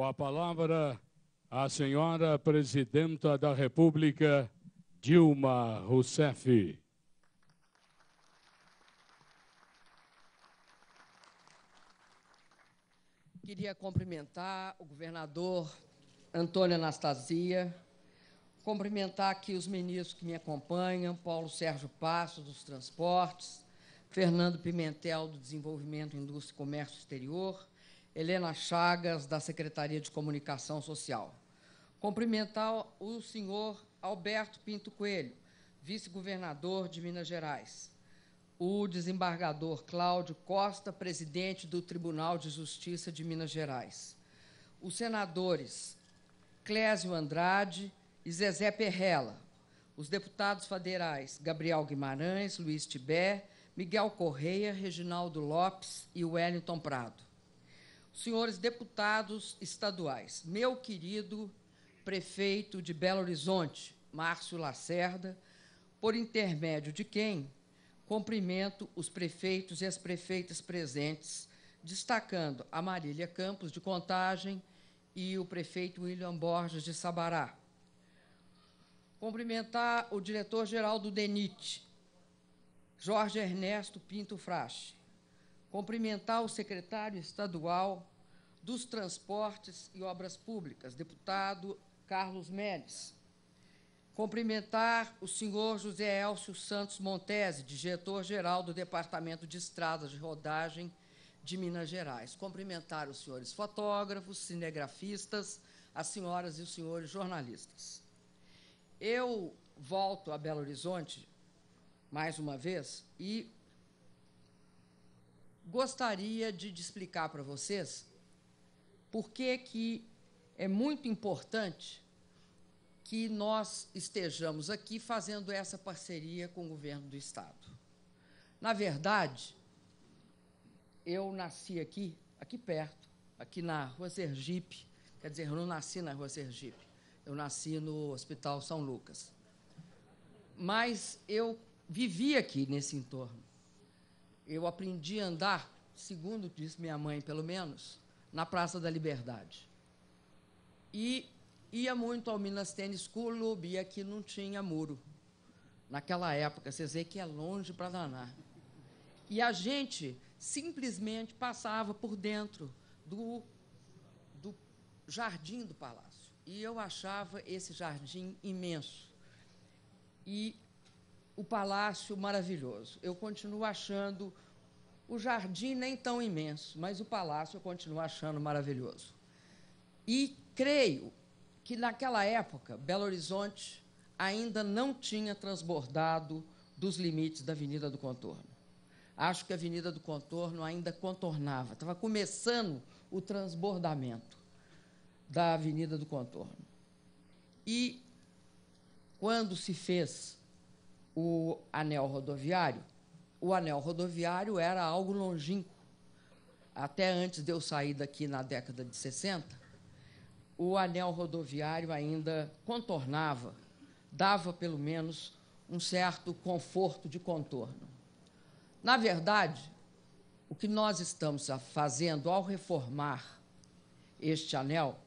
Com a palavra, a senhora Presidenta da República, Dilma Rousseff. Queria cumprimentar o governador Antônio Anastasia, cumprimentar aqui os ministros que me acompanham, Paulo Sérgio Passo, dos Transportes, Fernando Pimentel, do Desenvolvimento, Indústria e Comércio Exterior, Helena Chagas, da Secretaria de Comunicação Social. Cumprimentar o senhor Alberto Pinto Coelho, vice-governador de Minas Gerais. O desembargador Cláudio Costa, presidente do Tribunal de Justiça de Minas Gerais. Os senadores Clésio Andrade e Zezé Perrella. Os deputados federais Gabriel Guimarães, Luiz Tibé, Miguel Correia, Reginaldo Lopes e Wellington Prado senhores deputados estaduais, meu querido prefeito de Belo Horizonte, Márcio Lacerda, por intermédio de quem cumprimento os prefeitos e as prefeitas presentes, destacando a Marília Campos de Contagem e o prefeito William Borges de Sabará. Cumprimentar o diretor-geral do DENIT, Jorge Ernesto Pinto Frache cumprimentar o secretário estadual dos Transportes e Obras Públicas, deputado Carlos Menes. Cumprimentar o senhor José Elcio Santos Montese, diretor-geral do Departamento de Estradas de Rodagem de Minas Gerais. Cumprimentar os senhores fotógrafos, cinegrafistas, as senhoras e os senhores jornalistas. Eu volto a Belo Horizonte mais uma vez e gostaria de, de explicar para vocês por que, que é muito importante que nós estejamos aqui fazendo essa parceria com o governo do Estado. Na verdade, eu nasci aqui, aqui perto, aqui na Rua Sergipe, quer dizer, eu não nasci na Rua Sergipe, eu nasci no Hospital São Lucas. Mas eu vivi aqui nesse entorno. Eu aprendi a andar, segundo disse minha mãe, pelo menos, na Praça da Liberdade. E ia muito ao Minas Tênis Clube, e aqui não tinha muro. Naquela época, vocês veem que é longe para danar. E a gente simplesmente passava por dentro do, do jardim do palácio. E eu achava esse jardim imenso. E o palácio maravilhoso. Eu continuo achando o jardim nem tão imenso, mas o palácio eu continuo achando maravilhoso. E creio que naquela época Belo Horizonte ainda não tinha transbordado dos limites da Avenida do Contorno. Acho que a Avenida do Contorno ainda contornava, estava começando o transbordamento da Avenida do Contorno. E quando se fez o anel rodoviário. O anel rodoviário era algo longínquo. Até antes de eu sair daqui na década de 60, o anel rodoviário ainda contornava, dava pelo menos um certo conforto de contorno. Na verdade, o que nós estamos fazendo ao reformar este anel,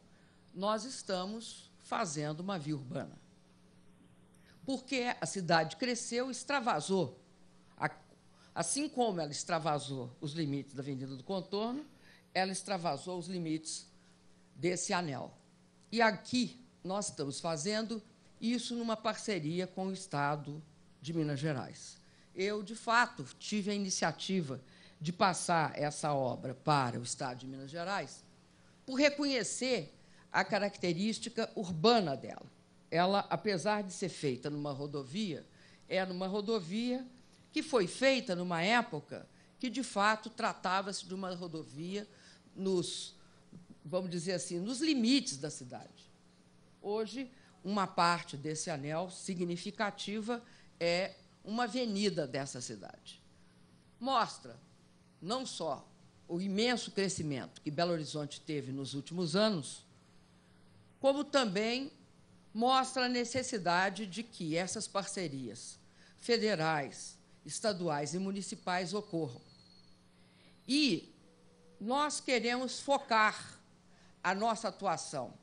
nós estamos fazendo uma via urbana porque a cidade cresceu e extravasou. Assim como ela extravasou os limites da Avenida do Contorno, ela extravasou os limites desse anel. E aqui nós estamos fazendo isso numa parceria com o Estado de Minas Gerais. Eu, de fato, tive a iniciativa de passar essa obra para o Estado de Minas Gerais por reconhecer a característica urbana dela ela, apesar de ser feita numa rodovia, é numa rodovia que foi feita numa época que, de fato, tratava-se de uma rodovia nos, vamos dizer assim, nos limites da cidade. Hoje, uma parte desse anel significativa é uma avenida dessa cidade. Mostra não só o imenso crescimento que Belo Horizonte teve nos últimos anos, como também mostra a necessidade de que essas parcerias federais, estaduais e municipais ocorram. E nós queremos focar a nossa atuação,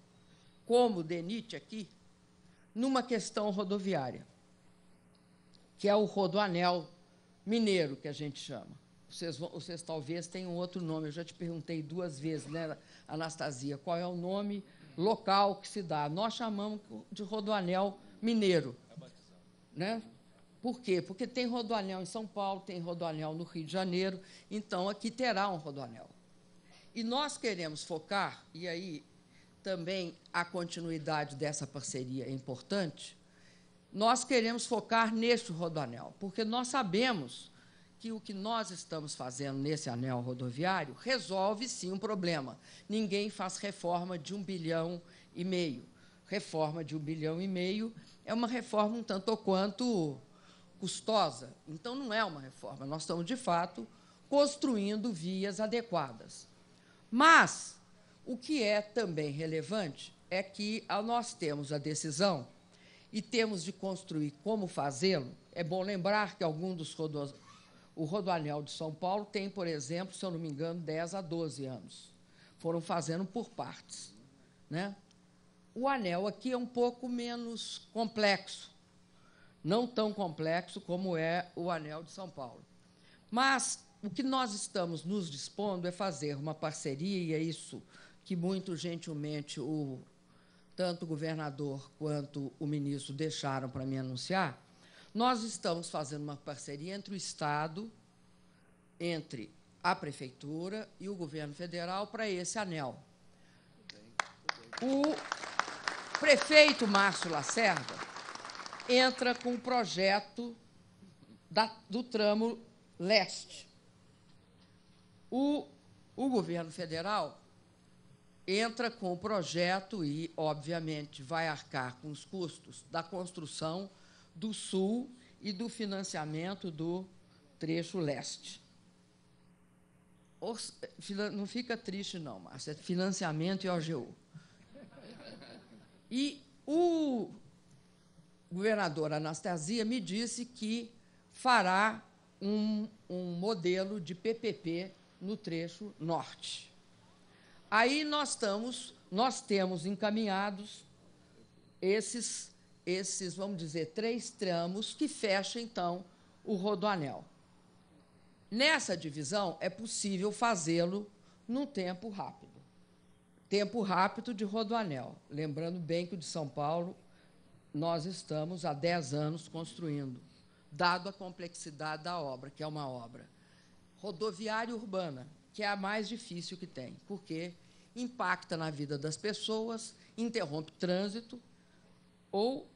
como DENIT aqui, numa questão rodoviária, que é o rodoanel mineiro, que a gente chama. Vocês, vocês talvez tenham outro nome, eu já te perguntei duas vezes, né, Anastasia, qual é o nome local que se dá. Nós chamamos de rodoanel mineiro. Né? Por quê? Porque tem rodoanel em São Paulo, tem rodoanel no Rio de Janeiro, então aqui terá um rodoanel. E nós queremos focar, e aí também a continuidade dessa parceria é importante, nós queremos focar neste rodoanel, porque nós sabemos que o que nós estamos fazendo nesse anel rodoviário resolve sim um problema. Ninguém faz reforma de um bilhão e meio. Reforma de um bilhão e meio é uma reforma um tanto ou quanto custosa. Então, não é uma reforma. Nós estamos, de fato, construindo vias adequadas. Mas o que é também relevante é que nós temos a decisão e temos de construir como fazê-lo. É bom lembrar que alguns dos rodoviários o Rodoanel de São Paulo tem, por exemplo, se eu não me engano, 10 a 12 anos. Foram fazendo por partes. Né? O anel aqui é um pouco menos complexo, não tão complexo como é o anel de São Paulo. Mas o que nós estamos nos dispondo é fazer uma parceria, e é isso que muito gentilmente o tanto o governador quanto o ministro deixaram para me anunciar, nós estamos fazendo uma parceria entre o Estado, entre a Prefeitura e o governo federal para esse anel. O prefeito Márcio Lacerda entra com o projeto da, do tramo leste. O, o governo federal entra com o projeto e, obviamente, vai arcar com os custos da construção do Sul e do financiamento do trecho leste. Não fica triste, não, Márcia. É financiamento e OGU. E o governador Anastasia me disse que fará um, um modelo de PPP no trecho norte. Aí nós estamos, nós temos encaminhados esses esses, vamos dizer, três tramos que fecham, então, o rodoanel. Nessa divisão, é possível fazê-lo num tempo rápido. Tempo rápido de rodoanel. Lembrando bem que o de São Paulo, nós estamos há 10 anos construindo, dado a complexidade da obra, que é uma obra rodoviária urbana, que é a mais difícil que tem, porque impacta na vida das pessoas, interrompe o trânsito, ou,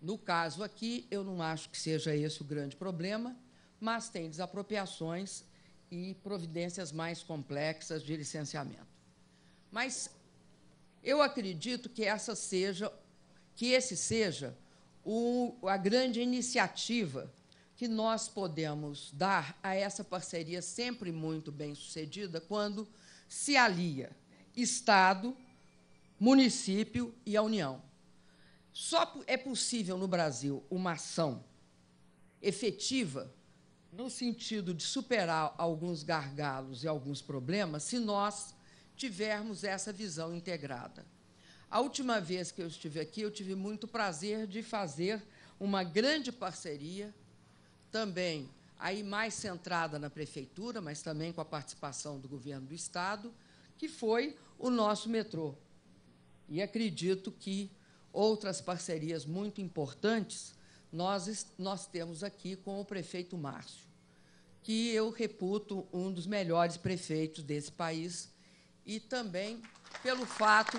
no caso aqui, eu não acho que seja esse o grande problema, mas tem desapropriações e providências mais complexas de licenciamento. Mas eu acredito que essa seja que esse seja o, a grande iniciativa que nós podemos dar a essa parceria sempre muito bem sucedida quando se alia Estado, município e a União. Só é possível no Brasil uma ação efetiva no sentido de superar alguns gargalos e alguns problemas se nós tivermos essa visão integrada. A última vez que eu estive aqui, eu tive muito prazer de fazer uma grande parceria, também aí mais centrada na prefeitura, mas também com a participação do governo do estado, que foi o nosso metrô. E acredito que outras parcerias muito importantes nós, nós temos aqui com o prefeito Márcio, que eu reputo um dos melhores prefeitos desse país, e também pelo fato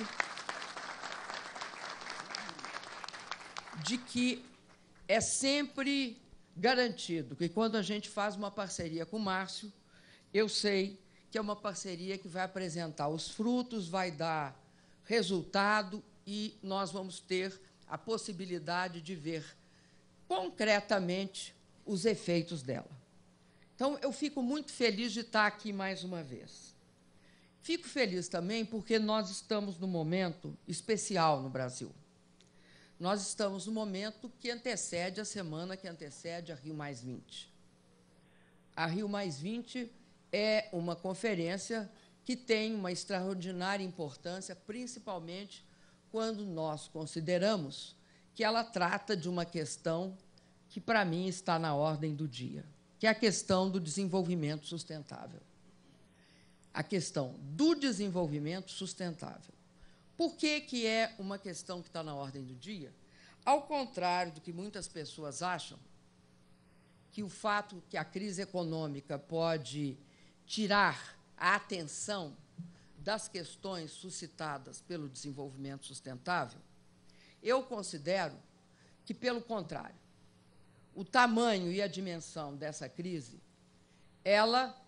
de que é sempre garantido que, quando a gente faz uma parceria com o Márcio, eu sei que é uma parceria que vai apresentar os frutos, vai dar resultado e nós vamos ter a possibilidade de ver concretamente os efeitos dela. Então, eu fico muito feliz de estar aqui mais uma vez. Fico feliz também porque nós estamos num momento especial no Brasil. Nós estamos no momento que antecede a semana que antecede a Rio Mais 20. A Rio Mais 20 é uma conferência que tem uma extraordinária importância, principalmente quando nós consideramos que ela trata de uma questão que, para mim, está na ordem do dia, que é a questão do desenvolvimento sustentável. A questão do desenvolvimento sustentável. Por que, que é uma questão que está na ordem do dia? Ao contrário do que muitas pessoas acham, que o fato que a crise econômica pode tirar a atenção das questões suscitadas pelo desenvolvimento sustentável, eu considero que, pelo contrário, o tamanho e a dimensão dessa crise, ela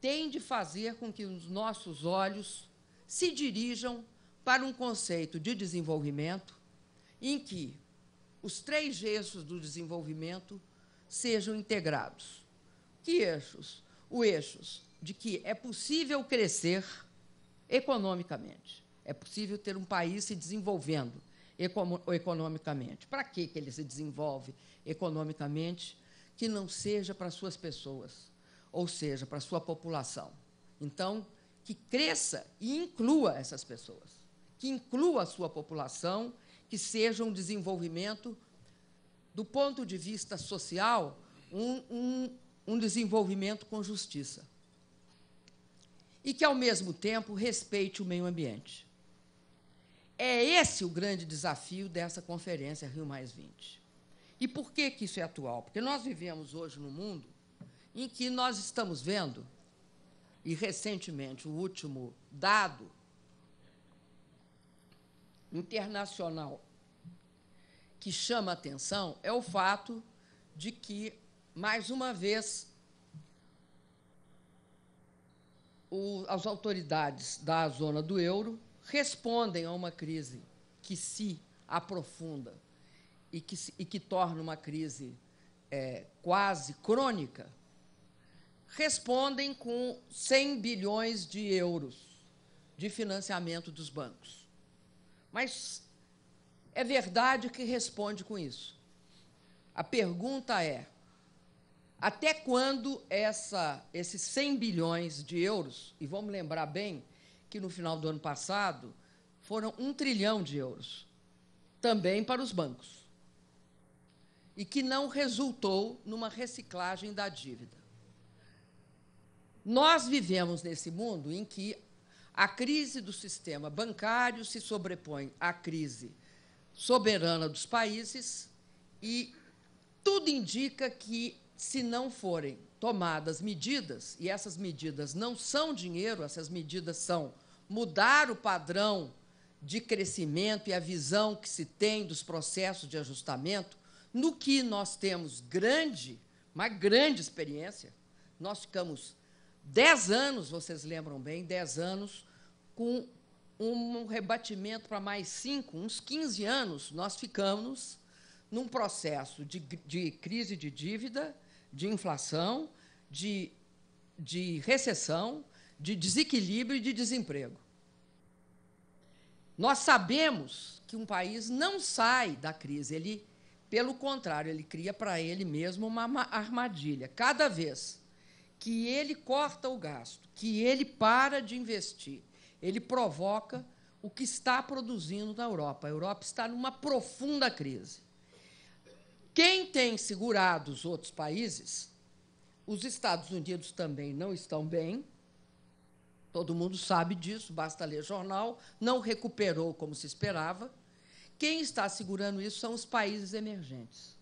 tem de fazer com que os nossos olhos se dirijam para um conceito de desenvolvimento em que os três eixos do desenvolvimento sejam integrados. Que eixos? O eixos de que é possível crescer economicamente. É possível ter um país se desenvolvendo economicamente. Para que ele se desenvolve economicamente que não seja para suas pessoas, ou seja, para sua população? Então, que cresça e inclua essas pessoas, que inclua a sua população, que seja um desenvolvimento, do ponto de vista social, um, um, um desenvolvimento com justiça e que, ao mesmo tempo, respeite o meio ambiente. É esse o grande desafio dessa conferência Rio E por que, que isso é atual? Porque nós vivemos hoje no mundo em que nós estamos vendo, e recentemente o último dado internacional que chama atenção é o fato de que, mais uma vez, o, as autoridades da zona do euro respondem a uma crise que se aprofunda e que, se, e que torna uma crise é, quase crônica, respondem com 100 bilhões de euros de financiamento dos bancos. Mas é verdade que responde com isso. A pergunta é: até quando essa, esses 100 bilhões de euros, e vamos lembrar bem que no final do ano passado foram 1 trilhão de euros, também para os bancos, e que não resultou numa reciclagem da dívida. Nós vivemos nesse mundo em que a crise do sistema bancário se sobrepõe à crise soberana dos países e tudo indica que se não forem tomadas medidas, e essas medidas não são dinheiro, essas medidas são mudar o padrão de crescimento e a visão que se tem dos processos de ajustamento, no que nós temos grande, uma grande experiência. Nós ficamos 10 anos, vocês lembram bem, 10 anos, com um rebatimento para mais 5, uns 15 anos, nós ficamos num processo de, de crise de dívida de inflação, de, de recessão, de desequilíbrio e de desemprego. Nós sabemos que um país não sai da crise, ele, pelo contrário, ele cria para ele mesmo uma armadilha. Cada vez que ele corta o gasto, que ele para de investir, ele provoca o que está produzindo na Europa. A Europa está numa profunda crise. Quem tem segurado os outros países, os Estados Unidos também não estão bem, todo mundo sabe disso, basta ler jornal, não recuperou como se esperava. Quem está segurando isso são os países emergentes.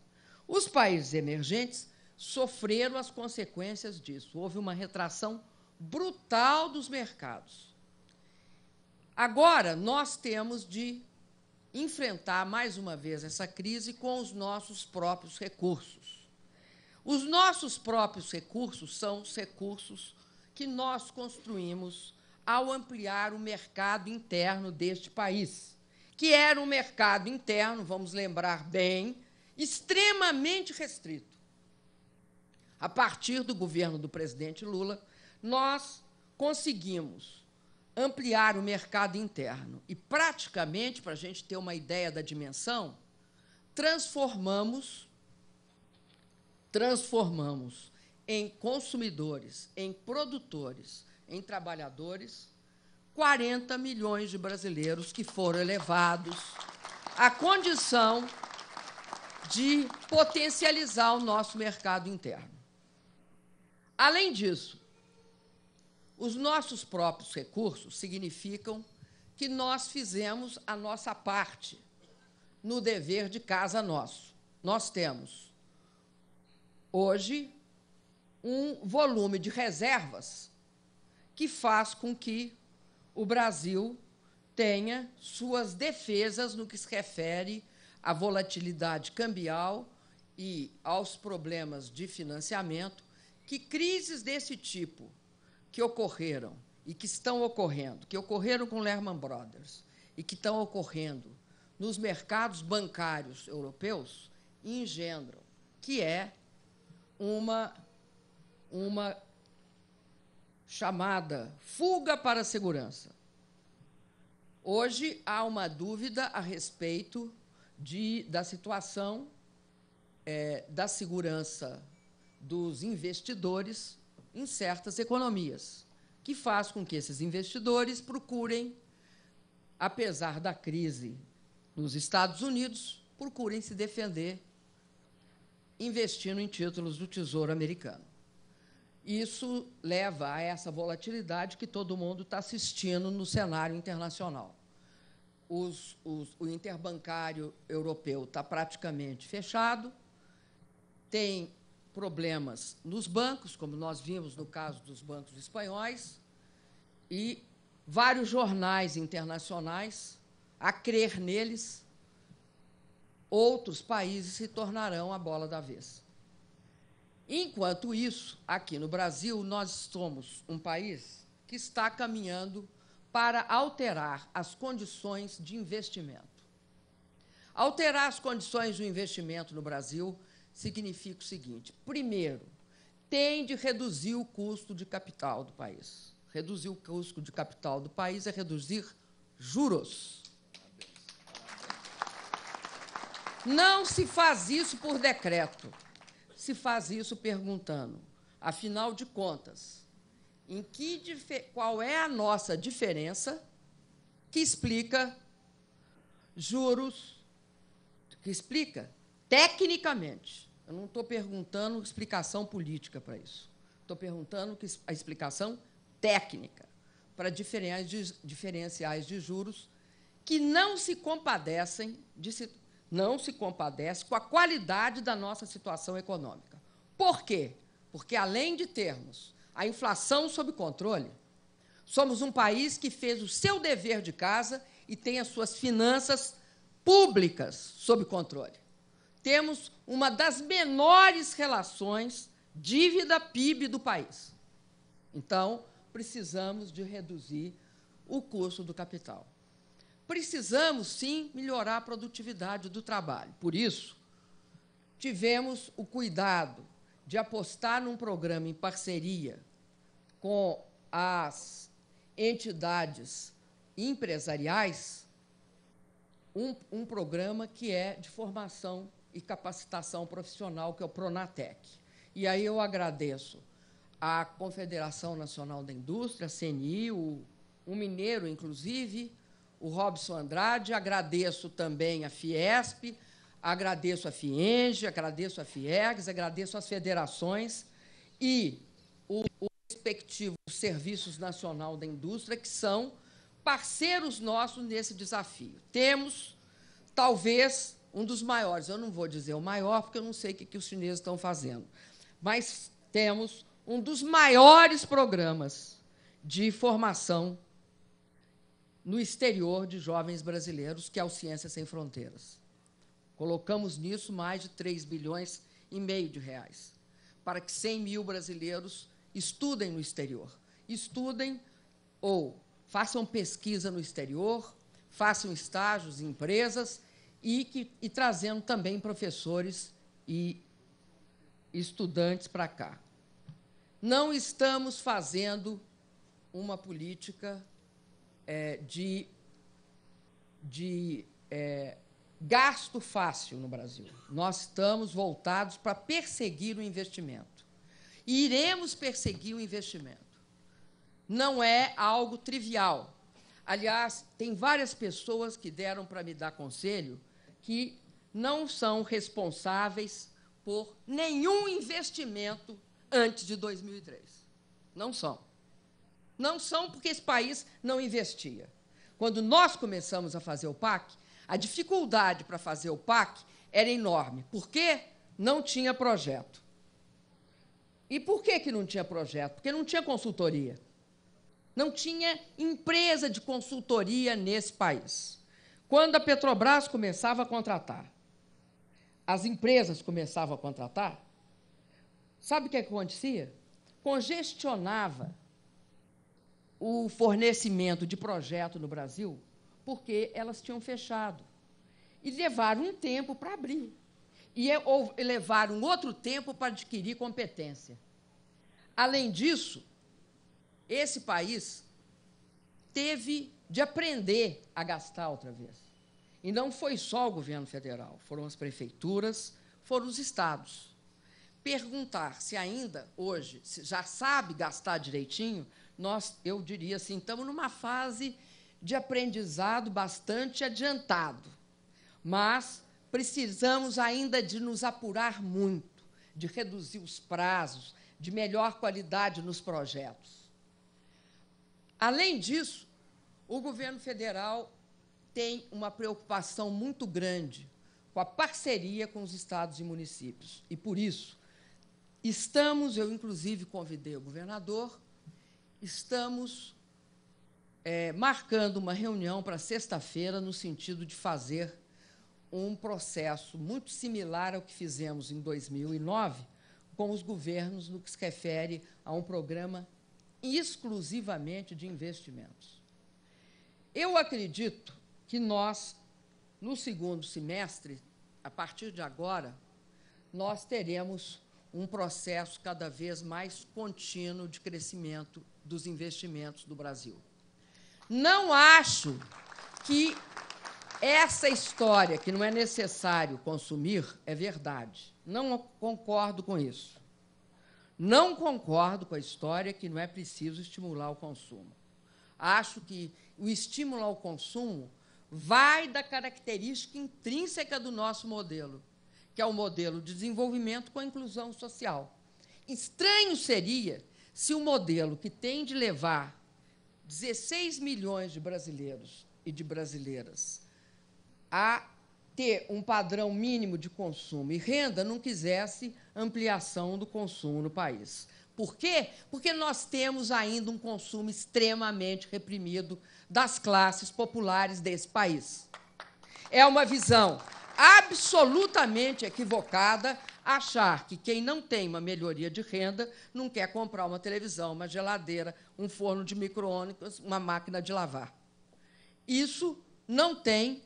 Os países emergentes sofreram as consequências disso. Houve uma retração brutal dos mercados. Agora, nós temos de enfrentar mais uma vez essa crise com os nossos próprios recursos. Os nossos próprios recursos são os recursos que nós construímos ao ampliar o mercado interno deste país, que era um mercado interno, vamos lembrar bem, extremamente restrito. A partir do governo do presidente Lula, nós conseguimos ampliar o mercado interno. E, praticamente, para a gente ter uma ideia da dimensão, transformamos transformamos em consumidores, em produtores, em trabalhadores, 40 milhões de brasileiros que foram elevados à condição de potencializar o nosso mercado interno. Além disso, os nossos próprios recursos significam que nós fizemos a nossa parte no dever de casa nosso. Nós temos hoje um volume de reservas que faz com que o Brasil tenha suas defesas no que se refere à volatilidade cambial e aos problemas de financiamento que crises desse tipo que ocorreram e que estão ocorrendo, que ocorreram com Lehman Brothers e que estão ocorrendo nos mercados bancários europeus engendram, que é uma, uma chamada fuga para a segurança. Hoje há uma dúvida a respeito de, da situação é, da segurança dos investidores em certas economias, que faz com que esses investidores procurem, apesar da crise nos Estados Unidos, procurem se defender investindo em títulos do Tesouro Americano. Isso leva a essa volatilidade que todo mundo está assistindo no cenário internacional. Os, os, o interbancário europeu está praticamente fechado, tem problemas nos bancos, como nós vimos no caso dos bancos espanhóis, e vários jornais internacionais, a crer neles, outros países se tornarão a bola da vez. Enquanto isso, aqui no Brasil, nós somos um país que está caminhando para alterar as condições de investimento. Alterar as condições do investimento no Brasil significa o seguinte: primeiro, tem de reduzir o custo de capital do país. Reduzir o custo de capital do país é reduzir juros. Não se faz isso por decreto. Se faz isso perguntando, afinal de contas, em que qual é a nossa diferença que explica juros, que explica tecnicamente eu não estou perguntando explicação política para isso. Estou perguntando a explicação técnica para diferenciais de juros que não se compadecem de, não se compadece com a qualidade da nossa situação econômica. Por quê? Porque além de termos a inflação sob controle, somos um país que fez o seu dever de casa e tem as suas finanças públicas sob controle temos uma das menores relações dívida-PIB do país. Então, precisamos de reduzir o custo do capital. Precisamos, sim, melhorar a produtividade do trabalho. Por isso, tivemos o cuidado de apostar num programa em parceria com as entidades empresariais, um, um programa que é de formação e Capacitação Profissional, que é o Pronatec. E aí eu agradeço à Confederação Nacional da Indústria, a CNI, o, o Mineiro, inclusive, o Robson Andrade, agradeço também a Fiesp, agradeço a Fienge, agradeço a Fiegs, agradeço as federações e o, o respectivo Serviços Nacional da Indústria, que são parceiros nossos nesse desafio. Temos, talvez, um dos maiores. Eu não vou dizer o maior, porque eu não sei o que, que os chineses estão fazendo. Mas temos um dos maiores programas de formação no exterior de jovens brasileiros, que é o Ciência Sem Fronteiras. Colocamos nisso mais de 3 bilhões e meio de reais, para que 100 mil brasileiros estudem no exterior. Estudem ou façam pesquisa no exterior, façam estágios em empresas e, que, e trazendo também professores e estudantes para cá. Não estamos fazendo uma política é, de, de é, gasto fácil no Brasil. Nós estamos voltados para perseguir o investimento. E iremos perseguir o investimento. Não é algo trivial. Aliás, tem várias pessoas que deram para me dar conselho que não são responsáveis por nenhum investimento antes de 2003. Não são. Não são porque esse país não investia. Quando nós começamos a fazer o PAC, a dificuldade para fazer o PAC era enorme. Por quê? Não tinha projeto. E por que, que não tinha projeto? Porque não tinha consultoria não tinha empresa de consultoria nesse país. Quando a Petrobras começava a contratar, as empresas começavam a contratar, sabe o que, é que acontecia? Congestionava o fornecimento de projeto no Brasil, porque elas tinham fechado. E levaram um tempo para abrir. E é, levaram outro tempo para adquirir competência. Além disso, esse país teve de aprender a gastar outra vez. E não foi só o governo federal, foram as prefeituras, foram os estados. Perguntar se ainda hoje se já sabe gastar direitinho, nós, eu diria assim, estamos numa fase de aprendizado bastante adiantado. Mas precisamos ainda de nos apurar muito, de reduzir os prazos, de melhor qualidade nos projetos. Além disso, o governo federal tem uma preocupação muito grande com a parceria com os estados e municípios. E por isso, estamos, eu inclusive convidei o governador, estamos é, marcando uma reunião para sexta-feira no sentido de fazer um processo muito similar ao que fizemos em 2009 com os governos no que se refere a um programa exclusivamente de investimentos. Eu acredito que nós, no segundo semestre, a partir de agora, nós teremos um processo cada vez mais contínuo de crescimento dos investimentos do Brasil. Não acho que essa história que não é necessário consumir é verdade. Não concordo com isso. Não concordo com a história que não é preciso estimular o consumo. Acho que o estímulo ao consumo vai da característica intrínseca do nosso modelo, que é o modelo de desenvolvimento com a inclusão social. Estranho seria se o um modelo que tem de levar 16 milhões de brasileiros e de brasileiras a ter um padrão mínimo de consumo e renda, não quisesse ampliação do consumo no país. Por quê? Porque nós temos ainda um consumo extremamente reprimido das classes populares desse país. É uma visão absolutamente equivocada achar que quem não tem uma melhoria de renda não quer comprar uma televisão, uma geladeira, um forno de micro-ônibus, uma máquina de lavar. Isso não tem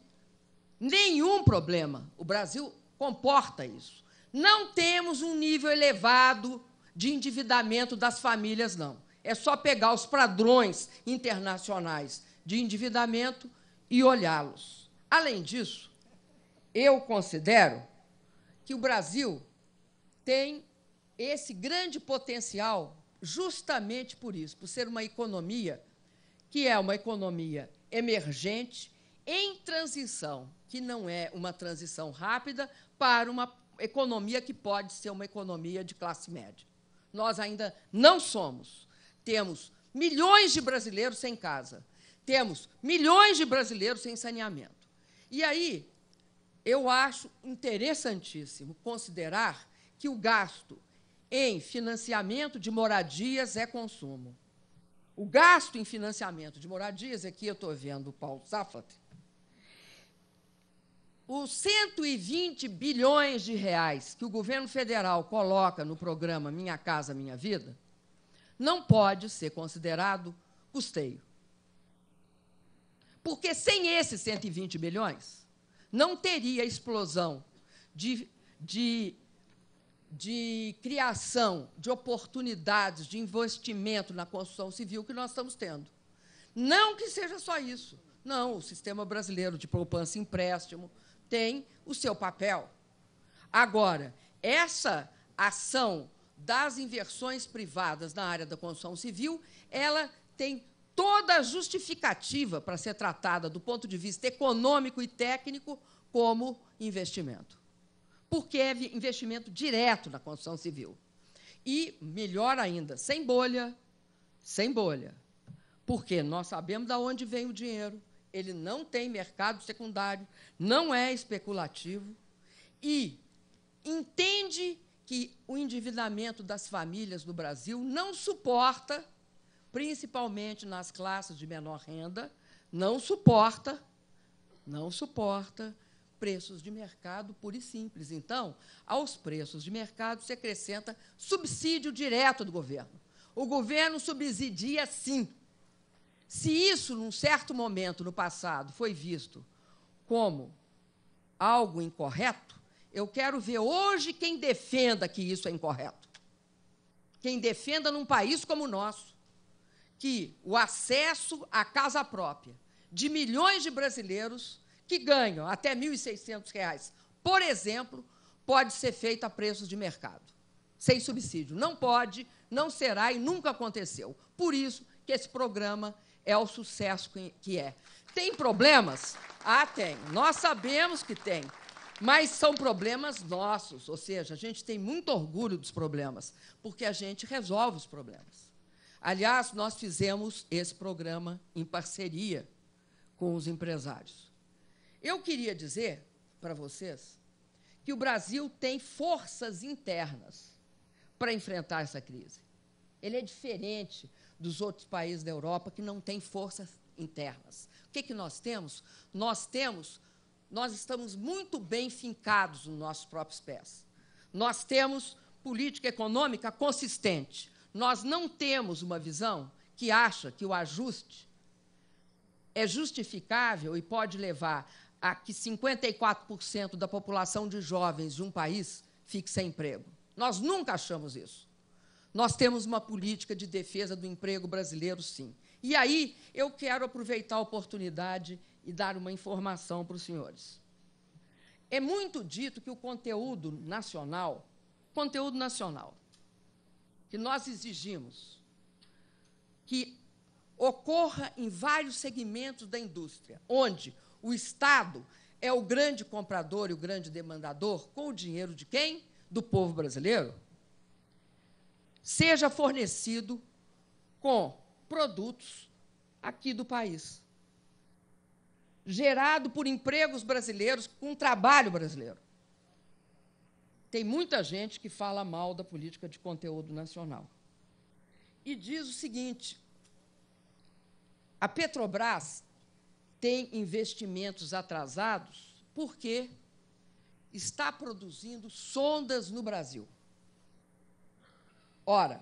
nenhum problema. O Brasil comporta isso. Não temos um nível elevado de endividamento das famílias, não. É só pegar os padrões internacionais de endividamento e olhá-los. Além disso, eu considero que o Brasil tem esse grande potencial justamente por isso, por ser uma economia que é uma economia emergente em transição, que não é uma transição rápida, para uma economia que pode ser uma economia de classe média. Nós ainda não somos. Temos milhões de brasileiros sem casa, temos milhões de brasileiros sem saneamento. E aí, eu acho interessantíssimo considerar que o gasto em financiamento de moradias é consumo. O gasto em financiamento de moradias, aqui eu estou vendo o Paulo Safat, os 120 bilhões de reais que o governo federal coloca no programa Minha Casa Minha Vida não pode ser considerado custeio. Porque sem esses 120 bilhões, não teria explosão de, de, de criação de oportunidades de investimento na construção civil que nós estamos tendo. Não que seja só isso. Não, o sistema brasileiro de poupança e empréstimo, tem o seu papel. Agora, essa ação das inversões privadas na área da construção civil, ela tem toda a justificativa para ser tratada do ponto de vista econômico e técnico como investimento. Porque é investimento direto na construção civil. E, melhor ainda, sem bolha, sem bolha. Porque nós sabemos de onde vem o dinheiro, ele não tem mercado secundário, não é especulativo e entende que o endividamento das famílias no Brasil não suporta, principalmente nas classes de menor renda, não suporta, não suporta preços de mercado pura e simples. Então, aos preços de mercado se acrescenta subsídio direto do governo. O governo subsidia sim se isso, num certo momento no passado, foi visto como algo incorreto, eu quero ver hoje quem defenda que isso é incorreto. Quem defenda num país como o nosso, que o acesso à casa própria de milhões de brasileiros que ganham até R$ 1.600, por exemplo, pode ser feito a preços de mercado, sem subsídio. Não pode, não será e nunca aconteceu. Por isso, que esse programa é o sucesso que é. Tem problemas? Ah, tem. Nós sabemos que tem. Mas são problemas nossos, ou seja, a gente tem muito orgulho dos problemas, porque a gente resolve os problemas. Aliás, nós fizemos esse programa em parceria com os empresários. Eu queria dizer para vocês que o Brasil tem forças internas para enfrentar essa crise. Ele é diferente dos outros países da Europa que não têm forças internas. O que, que nós temos? Nós temos, nós estamos muito bem fincados nos nossos próprios pés. Nós temos política econômica consistente. Nós não temos uma visão que acha que o ajuste é justificável e pode levar a que 54% da população de jovens de um país fique sem emprego. Nós nunca achamos isso. Nós temos uma política de defesa do emprego brasileiro, sim. E aí eu quero aproveitar a oportunidade e dar uma informação para os senhores. É muito dito que o conteúdo nacional, conteúdo nacional, que nós exigimos que ocorra em vários segmentos da indústria, onde o Estado é o grande comprador e o grande demandador com o dinheiro de quem? Do povo brasileiro seja fornecido com produtos aqui do país, gerado por empregos brasileiros, com trabalho brasileiro. Tem muita gente que fala mal da política de conteúdo nacional. E diz o seguinte: a Petrobras tem investimentos atrasados porque está produzindo sondas no Brasil. Ora,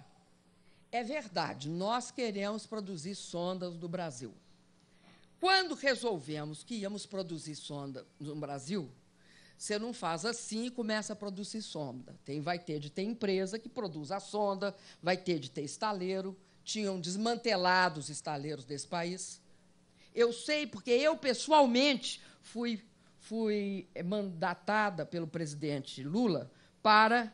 é verdade, nós queremos produzir sondas no Brasil. Quando resolvemos que íamos produzir sonda no Brasil, você não faz assim e começa a produzir sonda. Tem, vai ter de ter empresa que produz a sonda, vai ter de ter estaleiro. Tinham desmantelado os estaleiros desse país. Eu sei porque eu, pessoalmente, fui, fui mandatada pelo presidente Lula para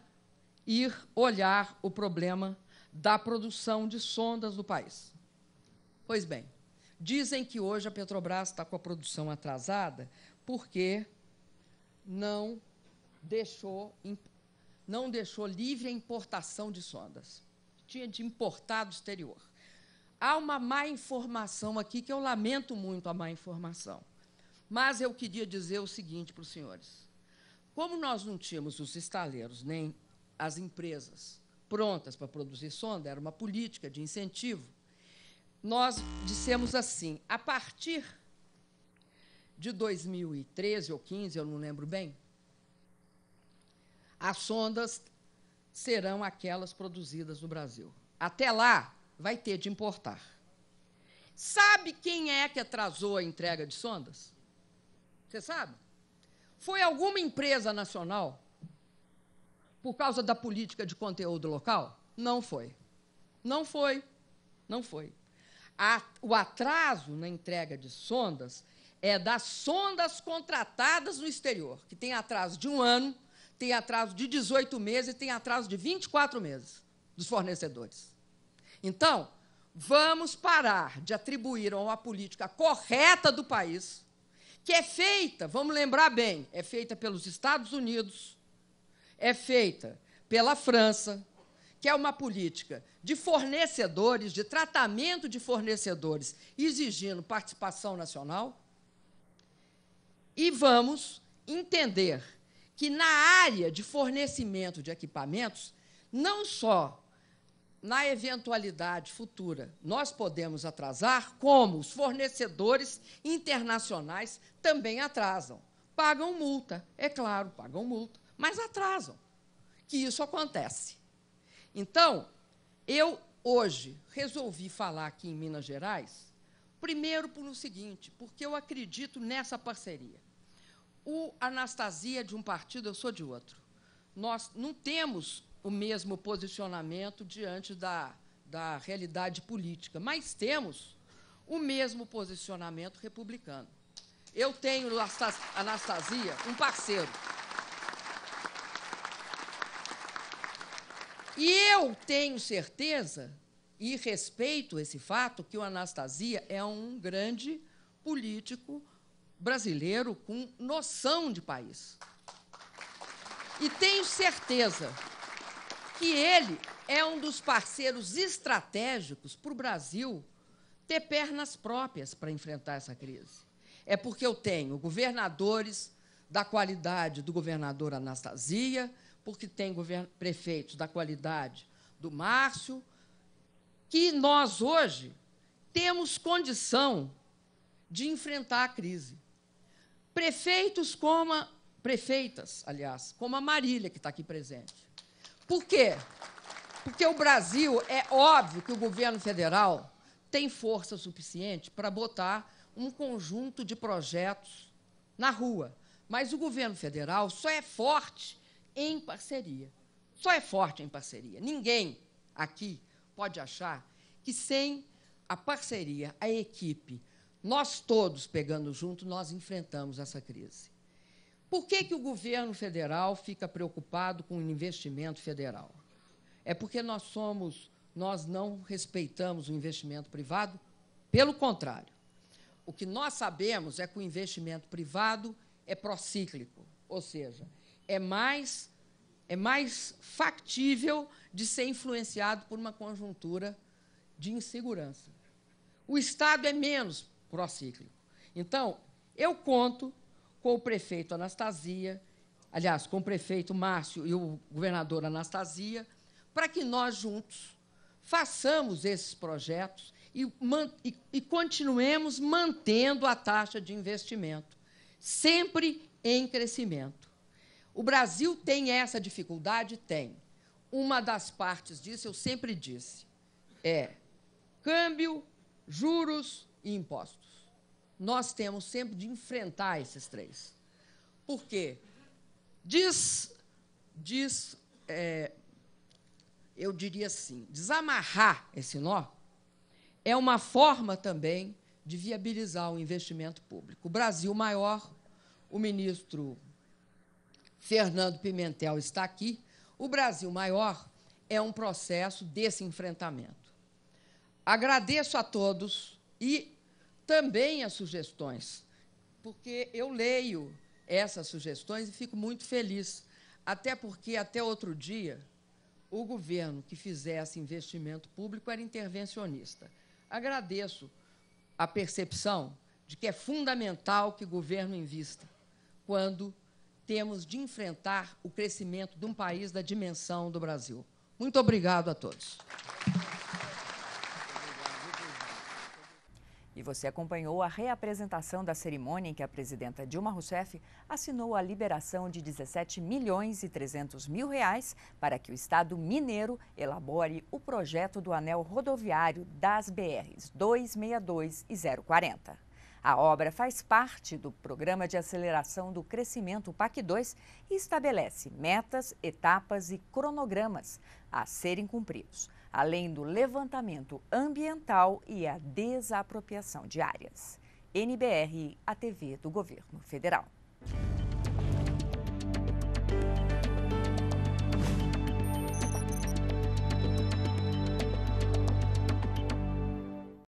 ir olhar o problema da produção de sondas do país. Pois bem, dizem que hoje a Petrobras está com a produção atrasada porque não deixou, não deixou livre a importação de sondas. Tinha de importar do exterior. Há uma má informação aqui que eu lamento muito a má informação. Mas eu queria dizer o seguinte para os senhores. Como nós não tínhamos os estaleiros nem as empresas prontas para produzir sonda, era uma política de incentivo. Nós dissemos assim: a partir de 2013 ou 15, eu não lembro bem, as sondas serão aquelas produzidas no Brasil. Até lá, vai ter de importar. Sabe quem é que atrasou a entrega de sondas? Você sabe? Foi alguma empresa nacional por causa da política de conteúdo local? Não foi. Não foi. Não foi. A, o atraso na entrega de sondas é das sondas contratadas no exterior, que tem atraso de um ano, tem atraso de 18 meses e tem atraso de 24 meses dos fornecedores. Então, vamos parar de atribuir a uma política correta do país, que é feita, vamos lembrar bem, é feita pelos Estados Unidos, é feita pela França, que é uma política de fornecedores, de tratamento de fornecedores, exigindo participação nacional. E vamos entender que na área de fornecimento de equipamentos, não só na eventualidade futura nós podemos atrasar, como os fornecedores internacionais também atrasam. Pagam multa, é claro, pagam multa mas atrasam, que isso acontece. Então, eu hoje resolvi falar aqui em Minas Gerais, primeiro por o seguinte, porque eu acredito nessa parceria. O Anastasia de um partido, eu sou de outro. Nós não temos o mesmo posicionamento diante da, da realidade política, mas temos o mesmo posicionamento republicano. Eu tenho Anastasia, um parceiro. E eu tenho certeza e respeito esse fato que o Anastasia é um grande político brasileiro com noção de país. E tenho certeza que ele é um dos parceiros estratégicos para o Brasil ter pernas próprias para enfrentar essa crise. É porque eu tenho governadores da qualidade do governador Anastasia, porque tem prefeitos da qualidade do Márcio, que nós hoje temos condição de enfrentar a crise. Prefeitos como a, prefeitas, aliás, como a Marília que está aqui presente. Por quê? Porque o Brasil é óbvio que o governo federal tem força suficiente para botar um conjunto de projetos na rua, mas o governo federal só é forte em parceria. Só é forte em parceria. Ninguém aqui pode achar que sem a parceria, a equipe, nós todos pegando junto, nós enfrentamos essa crise. Por que, que o governo federal fica preocupado com o investimento federal? É porque nós somos, nós não respeitamos o investimento privado? Pelo contrário. O que nós sabemos é que o investimento privado é procíclico, ou seja, é mais, é mais factível de ser influenciado por uma conjuntura de insegurança. O Estado é menos procíclico. Então, eu conto com o prefeito Anastasia, aliás, com o prefeito Márcio e o governador Anastasia, para que nós juntos façamos esses projetos e, e, e, continuemos mantendo a taxa de investimento, sempre em crescimento. O Brasil tem essa dificuldade? Tem. Uma das partes disso, eu sempre disse, é câmbio, juros e impostos. Nós temos sempre de enfrentar esses três. Por quê? Diz, diz é, eu diria assim, desamarrar esse nó é uma forma também de viabilizar o investimento público. O Brasil maior, o ministro Fernando Pimentel está aqui, o Brasil Maior é um processo desse enfrentamento. Agradeço a todos e também as sugestões, porque eu leio essas sugestões e fico muito feliz, até porque até outro dia o governo que fizesse investimento público era intervencionista. Agradeço a percepção de que é fundamental que o governo invista quando temos de enfrentar o crescimento de um país da dimensão do Brasil. Muito obrigado a todos. E você acompanhou a reapresentação da cerimônia em que a presidenta Dilma Rousseff assinou a liberação de 17 milhões e 300 mil reais para que o Estado mineiro elabore o projeto do anel rodoviário das BRs 262 e 040. A obra faz parte do Programa de Aceleração do Crescimento PAC 2 e estabelece metas, etapas e cronogramas a serem cumpridos, além do levantamento ambiental e a desapropriação de áreas. NBR, a TV do Governo Federal.